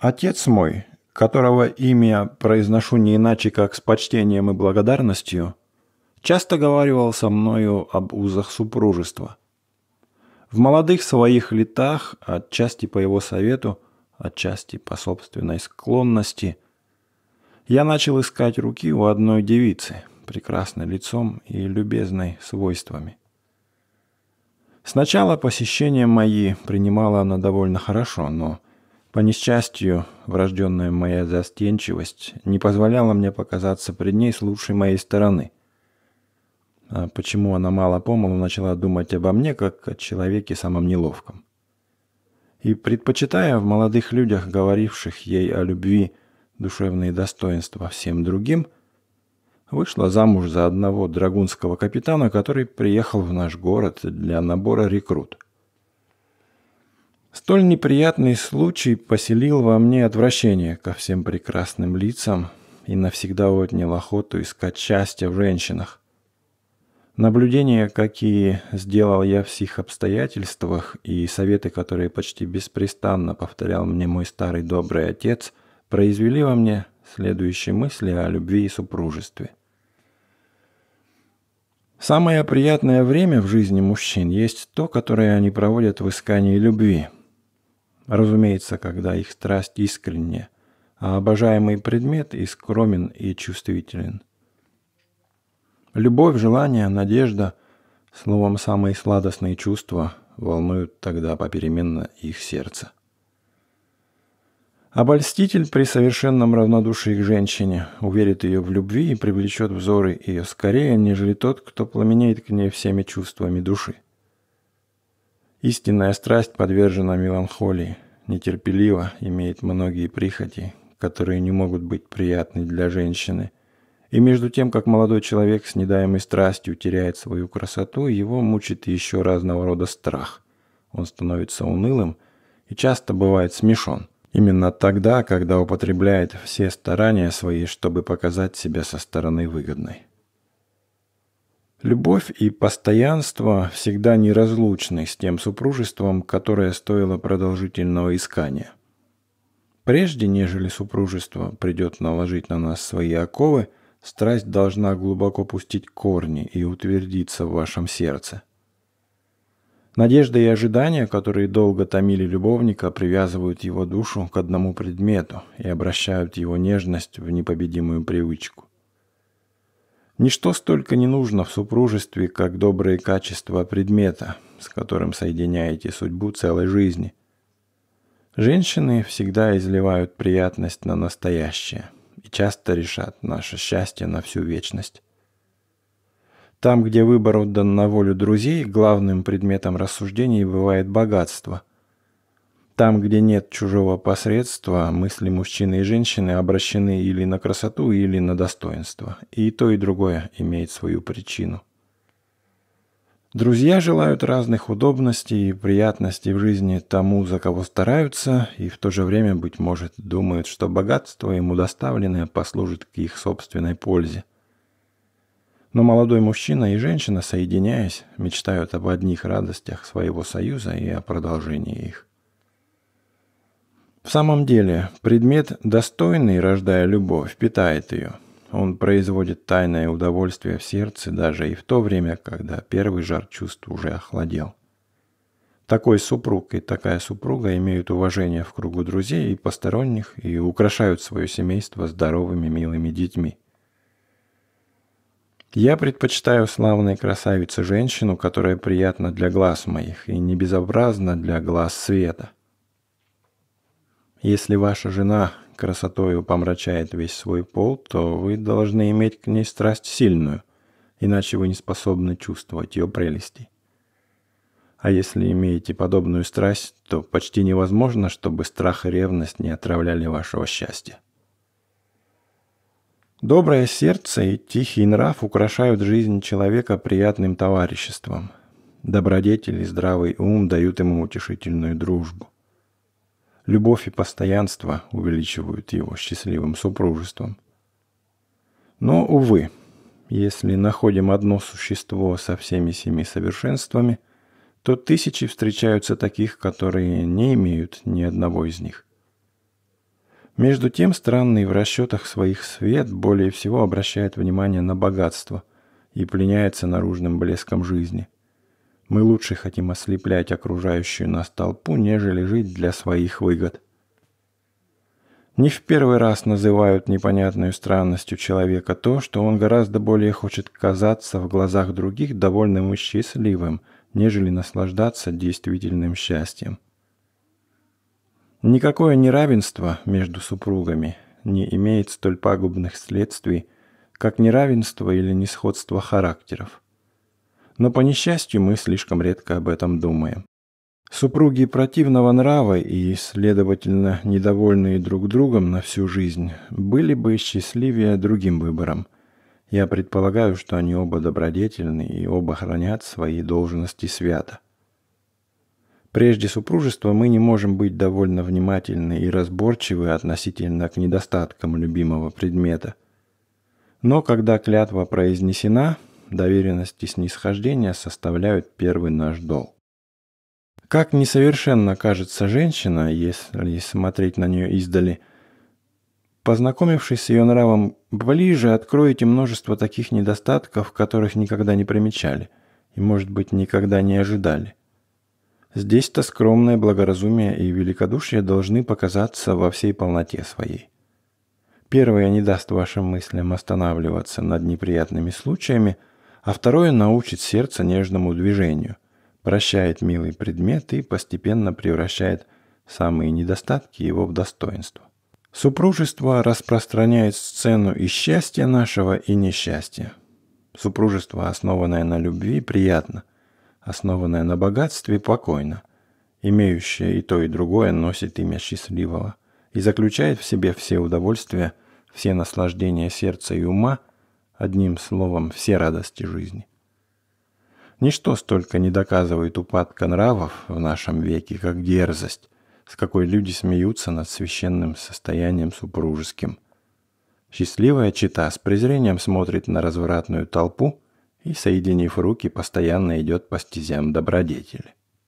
Отец мой, которого имя произношу не иначе, как с почтением и благодарностью, часто говорил со мною об узах супружества. В молодых своих летах, отчасти по его совету, отчасти по собственной склонности, я начал искать руки у одной девицы, прекрасной лицом и любезной свойствами. Сначала посещения мои принимала она довольно хорошо, но по несчастью, врожденная моя застенчивость не позволяла мне показаться пред ней с лучшей моей стороны. А почему она мало-помалу начала думать обо мне, как о человеке самом неловком? И предпочитая в молодых людях, говоривших ей о любви, душевные достоинства всем другим, вышла замуж за одного драгунского капитана, который приехал в наш город для набора рекрут – Столь неприятный случай поселил во мне отвращение ко всем прекрасным лицам и навсегда отнял охоту искать счастья в женщинах. Наблюдения, какие сделал я в сих обстоятельствах, и советы, которые почти беспрестанно повторял мне мой старый добрый отец, произвели во мне следующие мысли о любви и супружестве. Самое приятное время в жизни мужчин есть то, которое они проводят в искании любви – Разумеется, когда их страсть искренне, а обожаемый предмет и скромен и чувствителен. Любовь, желание, надежда, словом, самые сладостные чувства волнуют тогда попеременно их сердце. Обольститель при совершенном равнодушии к женщине уверит ее в любви и привлечет взоры ее скорее, нежели тот, кто пламенеет к ней всеми чувствами души – Истинная страсть подвержена меланхолии, нетерпеливо имеет многие прихоти, которые не могут быть приятны для женщины. И между тем, как молодой человек с недаемой страстью теряет свою красоту, его мучит еще разного рода страх. Он становится унылым и часто бывает смешон. Именно тогда, когда употребляет все старания свои, чтобы показать себя со стороны выгодной. Любовь и постоянство всегда неразлучны с тем супружеством, которое стоило продолжительного искания. Прежде, нежели супружество придет наложить на нас свои оковы, страсть должна глубоко пустить корни и утвердиться в вашем сердце. Надежда и ожидания, которые долго томили любовника, привязывают его душу к одному предмету и обращают его нежность в непобедимую привычку. Ничто столько не нужно в супружестве, как добрые качества предмета, с которым соединяете судьбу целой жизни. Женщины всегда изливают приятность на настоящее и часто решат наше счастье на всю вечность. Там, где выбор отдан на волю друзей, главным предметом рассуждений бывает богатство. Там, где нет чужого посредства, мысли мужчины и женщины обращены или на красоту, или на достоинство. И то, и другое имеет свою причину. Друзья желают разных удобностей и приятностей в жизни тому, за кого стараются, и в то же время, быть может, думают, что богатство ему доставленное послужит к их собственной пользе. Но молодой мужчина и женщина, соединяясь, мечтают об одних радостях своего союза и о продолжении их. В самом деле, предмет, достойный, рождая любовь, питает ее. Он производит тайное удовольствие в сердце даже и в то время, когда первый жар чувств уже охладел. Такой супруг и такая супруга имеют уважение в кругу друзей и посторонних и украшают свое семейство здоровыми милыми детьми. Я предпочитаю славной красавице женщину, которая приятна для глаз моих и не безобразна для глаз света – если ваша жена красотою помрачает весь свой пол, то вы должны иметь к ней страсть сильную, иначе вы не способны чувствовать ее прелести. А если имеете подобную страсть, то почти невозможно, чтобы страх и ревность не отравляли вашего счастья. Доброе сердце и тихий нрав украшают жизнь человека приятным товариществом. Добродетель и здравый ум дают ему утешительную дружбу – Любовь и постоянство увеличивают его счастливым супружеством. Но, увы, если находим одно существо со всеми семи совершенствами, то тысячи встречаются таких, которые не имеют ни одного из них. Между тем, странный в расчетах своих свет более всего обращает внимание на богатство и пленяется наружным блеском жизни – мы лучше хотим ослеплять окружающую нас толпу, нежели жить для своих выгод. Не в первый раз называют непонятной странностью человека то, что он гораздо более хочет казаться в глазах других довольным и счастливым, нежели наслаждаться действительным счастьем. Никакое неравенство между супругами не имеет столь пагубных следствий, как неравенство или несходство характеров – но, по несчастью, мы слишком редко об этом думаем. Супруги противного нрава и, следовательно, недовольные друг другом на всю жизнь, были бы счастливее другим выбором. Я предполагаю, что они оба добродетельны и оба хранят свои должности свято. Прежде супружества мы не можем быть довольно внимательны и разборчивы относительно к недостаткам любимого предмета. Но когда клятва произнесена – доверенность и снисхождение составляют первый наш долг. Как несовершенно кажется женщина, если смотреть на нее издали, познакомившись с ее нравом ближе, откроете множество таких недостатков, которых никогда не примечали и, может быть, никогда не ожидали. Здесь-то скромное благоразумие и великодушие должны показаться во всей полноте своей. Первое не даст вашим мыслям останавливаться над неприятными случаями – а второе научит сердце нежному движению, прощает милый предмет и постепенно превращает самые недостатки его в достоинство. Супружество распространяет сцену и счастья нашего, и несчастья. Супружество, основанное на любви, приятно, основанное на богатстве, покойно. Имеющее и то, и другое носит имя счастливого и заключает в себе все удовольствия, все наслаждения сердца и ума – Одним словом, все радости жизни. Ничто столько не доказывает упадка нравов в нашем веке, как дерзость, с какой люди смеются над священным состоянием супружеским. Счастливая чита с презрением смотрит на развратную толпу и, соединив руки, постоянно идет по стезям добродетели.